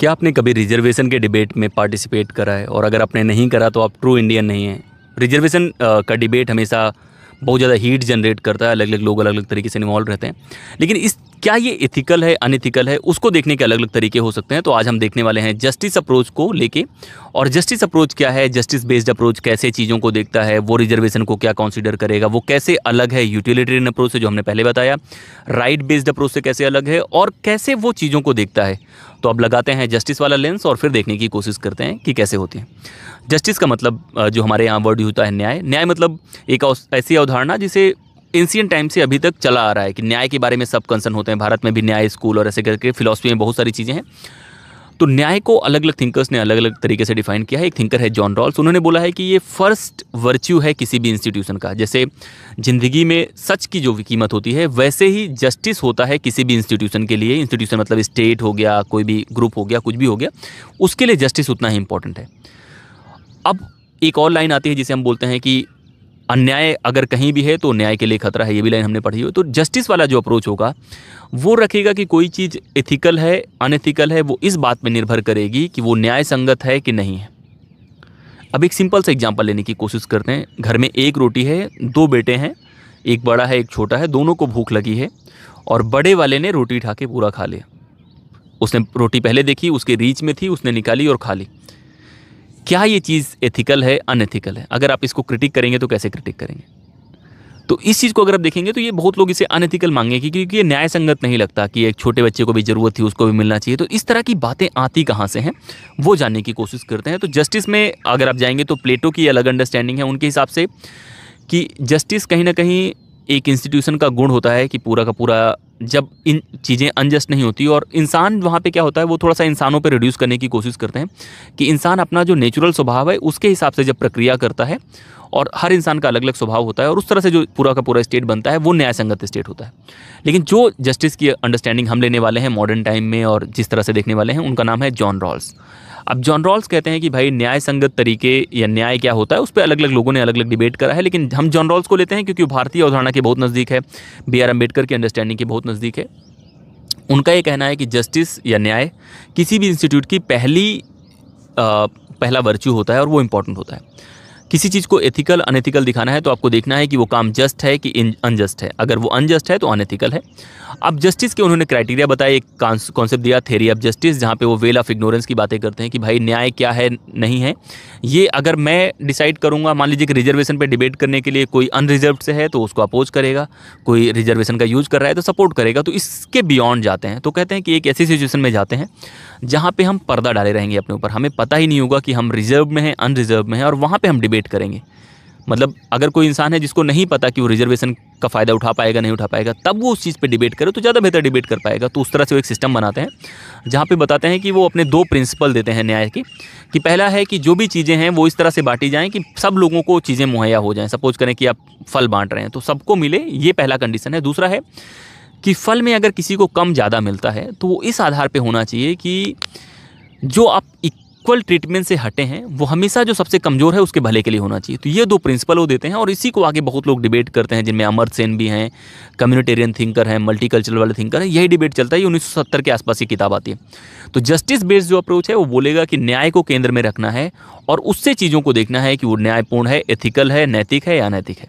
क्या आपने कभी रिजर्वेशन के डिबेट में पार्टिसिपेट करा है और अगर आपने नहीं करा तो आप ट्रू इंडियन नहीं हैं रिजर्वेशन का डिबेट हमेशा बहुत ज़्यादा हीट जनरेट करता है अलग अलग लोग अलग अलग तरीके से इन्वॉल्व रहते हैं लेकिन इस क्या ये इथिकल है अनइथिकल है उसको देखने के अलग अलग तरीके हो सकते हैं तो आज हम देखने वाले हैं जस्टिस अप्रोच को लेके और जस्टिस अप्रोच क्या है जस्टिस बेस्ड अप्रोच कैसे चीज़ों को देखता है वो रिजर्वेशन को क्या कॉन्सिडर करेगा वो कैसे अलग है यूटिलिटेरियन अप्रोच से जो हमने पहले बताया राइट बेस्ड अप्रोच से कैसे अलग है और कैसे वो चीज़ों को देखता है तो अब लगाते हैं जस्टिस वाला लेंस और फिर देखने की कोशिश करते हैं कि कैसे होती है जस्टिस का मतलब जो हमारे यहाँ वर्ड होता है न्याय न्याय मतलब एक ऐसी अवधारणा जिसे एंशियन टाइम से अभी तक चला आ रहा है कि न्याय के बारे में सब कंसर्न होते हैं भारत में भी न्याय स्कूल और ऐसे करके फिलोसफी में बहुत सारी चीज़ें हैं तो न्याय को अलग अलग थिंकर्स ने अलग अलग तरीके से डिफाइन किया है एक थिंकर है जॉन रॉल्स उन्होंने बोला है कि ये फर्स्ट वर्च्यू है किसी भी इंस्टीट्यूशन का जैसे ज़िंदगी में सच की जो भी कीमत होती है वैसे ही जस्टिस होता है किसी भी इंस्टीट्यूशन के लिए इंस्टीट्यूशन मतलब स्टेट हो गया कोई भी ग्रुप हो गया कुछ भी हो गया उसके लिए जस्टिस उतना ही इंपॉर्टेंट है अब एक और लाइन आती है जिसे हम बोलते हैं कि अन्याय अगर कहीं भी है तो न्याय के लिए खतरा है ये भी लाइन हमने पढ़ी हो तो जस्टिस वाला जो अप्रोच होगा वो रखेगा कि कोई चीज़ एथिकल है अनएथिकल है वो इस बात पर निर्भर करेगी कि वो न्याय संगत है कि नहीं है अब एक सिंपल सा एग्जाम्पल लेने की कोशिश करते हैं घर में एक रोटी है दो बेटे हैं एक बड़ा है एक छोटा है दोनों को भूख लगी है और बड़े वाले ने रोटी उठा के पूरा खा लिया उसने रोटी पहले देखी उसके रीच में थी उसने निकाली और खा ली क्या ये चीज़ एथिकल है अनएथिकल है अगर आप इसको क्रिटिक करेंगे तो कैसे क्रिटिक करेंगे तो इस चीज़ को अगर आप देखेंगे तो ये बहुत लोग इसे अनएथिकल मांगेंगे क्योंकि ये न्याय संगत नहीं लगता कि एक छोटे बच्चे को भी ज़रूरत थी उसको भी मिलना चाहिए तो इस तरह की बातें आती कहाँ से हैं वो जानने की कोशिश करते हैं तो जस्टिस में अगर आप जाएंगे तो प्लेटो की अलग अंडरस्टैंडिंग है उनके हिसाब से कि जस्टिस कहीं ना कहीं एक इंस्टीट्यूशन का गुण होता है कि पूरा का पूरा जब इन चीज़ें अनजस्ट नहीं होती और इंसान वहाँ पे क्या होता है वो थोड़ा सा इंसानों पे रिड्यूस करने की कोशिश करते हैं कि इंसान अपना जो नेचुरल स्वभाव है उसके हिसाब से जब प्रक्रिया करता है और हर इंसान का अलग अलग स्वभाव होता है और उस तरह से जो पूरा का पूरा स्टेट बनता है वो न्याय संगत स्टेट होता है लेकिन जो जस्टिस की अंडरस्टैंडिंग हम लेने वाले हैं मॉडर्न टाइम में और जिस तरह से देखने वाले हैं उनका नाम है जॉन रॉल्स अब जॉन रॉल्स कहते हैं कि भाई न्याय संगत तरीके या न्याय क्या होता है उस पर अलग अलग लोगों ने अलग अलग डिबेट करा है लेकिन हम जॉन रॉल्स को लेते हैं क्योंकि भारतीय अवधारणा के बहुत नज़दीक है बी आर अम्बेडकर की अंडरस्टैंडिंग के बहुत नज़दीक है उनका ये कहना है कि जस्टिस या न्याय किसी भी इंस्टीट्यूट की पहली आ, पहला वर्च्यू होता है और वो इम्पॉर्टेंट होता है किसी चीज़ को एथिकल अनएथिकल दिखाना है तो आपको देखना है कि वो काम जस्ट है कि अनजस्ट है अगर वो अनजस्ट है तो अनएथिकल है अब जस्टिस के उन्होंने क्राइटेरिया बताया एक कॉन्सेप्ट दिया थेरी ऑफ जस्टिस जहाँ पे वो वेल ऑफ इग्नोरेंस की बातें करते हैं कि भाई न्याय क्या है नहीं है ये अगर मैं डिसाइड करूँगा मान लीजिए कि रिजर्वेशन पर डिबेट करने के लिए कोई अनरिजर्व से है तो उसको अपोज करेगा कोई रिजर्वेशन का यूज़ कर रहा है तो सपोर्ट करेगा तो इसके बियॉन्ड जाते हैं तो कहते हैं कि एक ऐसी सिचुएशन में जाते हैं जहाँ पर हम पर्दा डाले रहेंगे अपने ऊपर हमें पता ही नहीं होगा कि हम रिजर्व में हैं अनरिजर्व में हैं और वहाँ पर हम डिबेट वेट करेंगे मतलब अगर कोई इंसान है जिसको नहीं पता कि वो रिजर्वेशन का फ़ायदा उठा पाएगा नहीं उठा पाएगा तब वो उस चीज़ पे डिबेट करे तो ज़्यादा बेहतर डिबेट कर पाएगा तो उस तरह से वो एक सिस्टम बनाते हैं जहाँ पे बताते हैं कि वो अपने दो प्रिंसिपल देते हैं न्याय के कि पहला है कि जो भी चीज़ें हैं वो इस तरह से बांटी जाएँ कि सब लोगों को चीज़ें मुहैया हो जाएँ सपोज करें कि आप फल बाँट रहे हैं तो सबको मिले ये पहला कंडीशन है दूसरा है कि फल में अगर किसी को कम ज़्यादा मिलता है तो वो इस आधार पर होना चाहिए कि जो आप इक्वल ट्रीटमेंट से हटे हैं वो हमेशा जो सबसे कमज़ोर है उसके भले के लिए होना चाहिए तो ये दो प्रिंसिपल वो देते हैं और इसी को आगे बहुत लोग डिबेट करते हैं जिनमें अमर सेन भी हैं कम्युनिटेरियन थिंकर हैं मल्टी कल्चरल वाले थिंकर हैं यही डिबेट चलता है ये उन्नीस के आसपास की किताब आती है तो जस्टिस बेस्ड जो अप्रोच है वो बोलेगा कि न्याय को केंद्र में रखना है और उससे चीज़ों को देखना है कि वो न्यायपूर्ण है एथिकल है नैतिक है या अनैतिक है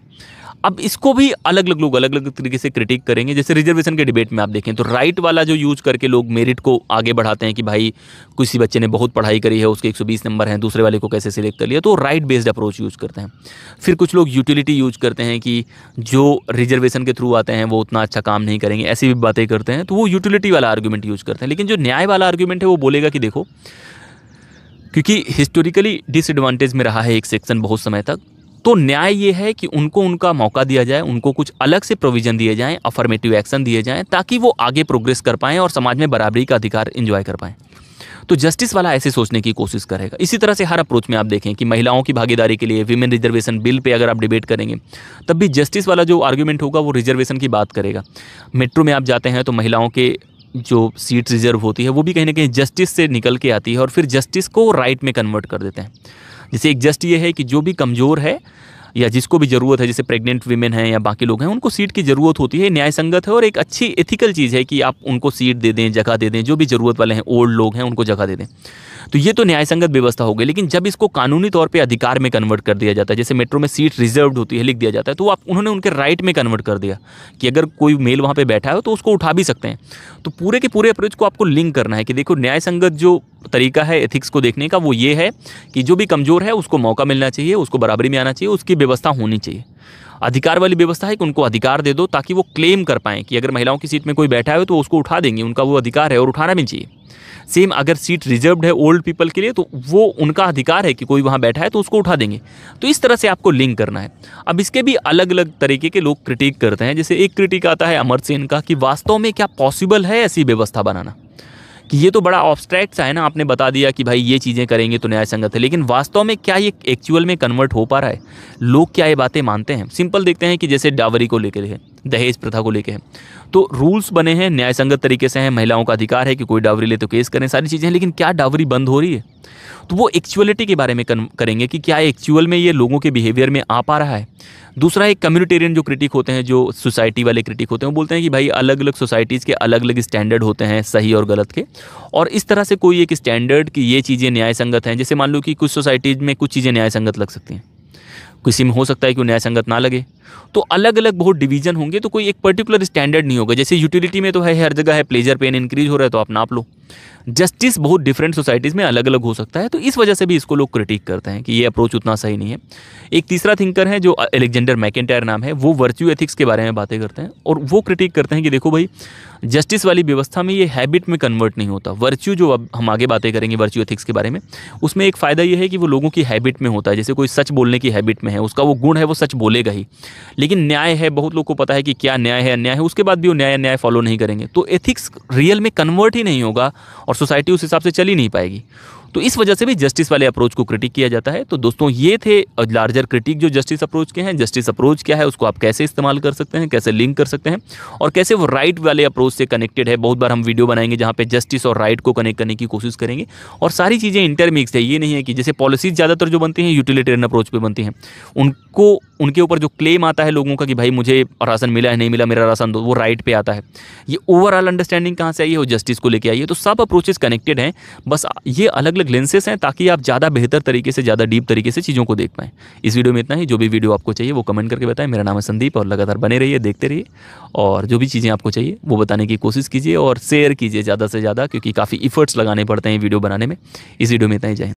अब इसको भी अलग अलग लोग अलग अलग तरीके से क्रिटिक करेंगे जैसे रिजर्वेशन के डिबेट में आप देखें तो राइट वाला जो यूज करके लोग मेरिट को आगे बढ़ाते हैं कि भाई किसी बच्चे ने बहुत पढ़ाई करी है उसके 120 नंबर हैं दूसरे वाले को कैसे सिलेक्ट कर लिया तो राइट बेस्ड अप्रोच यूज करते हैं फिर कुछ लोग यूटिलिटी यूज करते हैं कि जो रिजर्वेशन के थ्रू आते हैं वो उतना अच्छा काम नहीं करेंगे ऐसी भी बातें करते हैं तो वो यूटिलिटी वाला आर्ग्यूमेंट यूज करते हैं लेकिन जो न्याय वाला आर्ग्यूमेंट है वो बोलेगा कि देखो क्योंकि हिस्टोरिकली डिसएडवांटेज में रहा है एक सेक्शन बहुत समय तक तो न्याय ये है कि उनको उनका मौका दिया जाए उनको कुछ अलग से प्रोविजन दिए जाएँ अफर्मेटिव एक्शन दिए जाएँ ताकि वो आगे प्रोग्रेस कर पाएँ और समाज में बराबरी का अधिकार इन्जॉय कर पाएँ तो जस्टिस वाला ऐसे सोचने की कोशिश करेगा इसी तरह से हर अप्रोच में आप देखें कि महिलाओं की भागीदारी के लिए विमेन रिजर्वेशन बिल पे अगर आप डिबेट करेंगे तब भी जस्टिस वाला जो आर्ग्यूमेंट होगा वो रिजर्वेशन की बात करेगा मेट्रो में आप जाते हैं तो महिलाओं के जो सीट रिजर्व होती है वो भी कहीं ना कहीं जस्टिस से निकल के आती है और फिर जस्टिस को राइट में कन्वर्ट कर देते हैं जैसे एक जस्ट ये है कि जो भी कमज़ोर है या जिसको भी ज़रूरत है जैसे प्रेग्नेंट वीमेन हैं या बाकी लोग हैं उनको सीट की ज़रूरत होती है न्याय संगत है और एक अच्छी एथिकल चीज़ है कि आप उनको सीट दे दें जगह दे दें जो भी ज़रूरत वाले हैं ओल्ड लोग हैं उनको जगह दे दें तो ये तो न्याय संगत व्यवस्था हो गई लेकिन जब इसको कानूनी तौर पर अधिकार में कन्वर्ट कर दिया जाता है जैसे मेट्रो में सीट रिजर्व होती है लिख दिया जाता है तो आप उन्होंने उनके राइट में कन्वर्ट कर दिया कि अगर कोई मेल वहाँ पर बैठा हो तो उसको उठा भी सकते हैं तो पूरे के पूरे अप्रोच को आपको लिंक करना है कि देखो न्याय संगत जो तरीका है एथिक्स को देखने का वो ये है कि जो भी कमज़ोर है उसको मौका मिलना चाहिए उसको बराबरी में आना चाहिए उसकी व्यवस्था होनी चाहिए अधिकार वाली व्यवस्था है कि उनको अधिकार दे दो ताकि वो क्लेम कर पाएँ कि अगर महिलाओं की सीट में कोई बैठा है तो उसको उठा देंगे उनका वो अधिकार है और उठाना भी चाहिए सेम अगर सीट रिजर्व्ड है ओल्ड पीपल के लिए तो वो उनका अधिकार है कि कोई वहाँ बैठा है तो उसको उठा देंगे तो इस तरह से आपको लिंक करना है अब इसके भी अलग अलग तरीके के लोग क्रिटिक करते हैं जैसे एक क्रिटिक आता है अमर सेन का कि वास्तव में क्या पॉसिबल है ऐसी व्यवस्था बनाना कि ये तो बड़ा ऑब्स्ट्रैक्ट सा है ना आपने बता दिया कि भाई ये चीज़ें करेंगे तो न्याय संगत है लेकिन वास्तव में क्या ये एक्चुअल में कन्वर्ट हो पा रहा है लोग क्या ये बातें मानते हैं सिंपल देखते हैं कि जैसे डावरी को लेकर है दहेज प्रथा को लेकर है तो रूल्स बने हैं न्याय संगत तरीके से हैं महिलाओं का अधिकार है कि कोई डावरी ले तो केस करें सारी चीज़ें लेकिन क्या डावरी बंद हो रही है तो वो एक्चुअलिटी के बारे में करेंगे कि क्या एक्चुअल में ये लोगों के बिहेवियर में आ पा रहा है दूसरा एक कम्युनिटेरियन जो क्रिटिक होते हैं जो सोसाइटी वाले क्रिटिक होते हैं वो बोलते हैं कि भाई अलग अलग सोसाइटीज़ के अलग अलग स्टैंडर्ड होते हैं सही और गलत के और इस तरह से कोई एक स्टैंडर्ड कि ये चीज़ें न्याय संगत हैं जैसे मान लो कि कुछ सोसाइटीज़ में कुछ चीज़ें न्याय संगत लग सकती हैं किसी में हो सकता है कि न्याय संगत ना लगे तो अलग अलग बहुत डिवीजन होंगे तो कोई एक पर्टिकुलर स्टैंडर्ड नहीं होगा जैसे यूटिलिटी में तो है हर जगह है प्लेजर पेन इंक्रीज हो रहा है तो आप नाप लो जस्टिस बहुत डिफरेंट सोसाइटीज़ में अलग अलग हो सकता है तो इस वजह से भी इसको लोग क्रिटिक करते हैं कि ये अप्रोच उतना सही नहीं है एक तीसरा थिंकर है जो एलेक्जेंडर मैकेटायर नाम है वो वर्च्यू एथिक्स के बारे में बातें करते हैं और वो क्रिटिक करते हैं कि देखो भाई जस्टिस वाली व्यवस्था में ये हैबिट में कन्वर्ट नहीं होता वर्च्यू जो अब हम आगे बातें करेंगे वर्च्यू एथिक्स के बारे में उसमें एक फ़ायदा ये है कि वो लोगों की हैबिट में होता है जैसे कोई सच बोलने की हैबिट में है उसका वो गुण है वो सच बोलेगा ही लेकिन न्याय है बहुत लोग को पता है कि क्या न्याय है अन्याय है उसके बाद भी वो न्याय अन्याय फॉलो नहीं करेंगे तो एथिक्स रियल में कन्वर्ट ही नहीं होगा और सोसाइटी उस हिसाब से चल ही नहीं पाएगी तो इस वजह से भी जस्टिस वाले अप्रोच को क्रिटिक किया जाता है तो दोस्तों ये थे लार्जर क्रिटिक जो जस्टिस अप्रोच के हैं जस्टिस अप्रोच क्या है उसको आप कैसे इस्तेमाल कर सकते हैं कैसे लिंक कर सकते हैं और कैसे वो राइट वाले अप्रोच से कनेक्टेड है बहुत बार हम वीडियो बनाएंगे जहाँ पे जस्टिस और राइट को कनेक्ट करने की कोशिश करेंगे और सारी चीज़ें इंटरमिक्स है ये नहीं है कि जैसे पॉलिसीज ज़्यादातर जो बनती हैं यूटिलिटेरियन अप्रोच पर बनती हैं उनको उनके ऊपर जो क्लेम आता है लोगों का कि भाई मुझे राशन मिला है नहीं मिला मेरा राशन दो वो राइट पे आता है ये ओवरऑल अंडरस्टैंडिंग कहाँ से आई है वो जस्टिस को लेके आई है तो सब अप्रोचेस कनेक्टेड हैं बस ये अलग अलग लेंसेस हैं ताकि आप ज़्यादा बेहतर तरीके से ज़्यादा डीप तरीके से चीज़ों को देख पाएँ इस वीडियो में इतना ही जो भी वीडियो आपको चाहिए वो कमेंट करके बताएं मेरा नाम है संदीप और लगातार बने रहिए देखते रहिए और जो भी चीज़ें आपको चाहिए वो बताने की कोशिश कीजिए और शेयर कीजिए ज़्यादा से ज़्यादा क्योंकि काफ़ी इफर्ट्स लगाने पड़ते हैं वीडियो बनाने में इस वीडियो में इतना ही जाए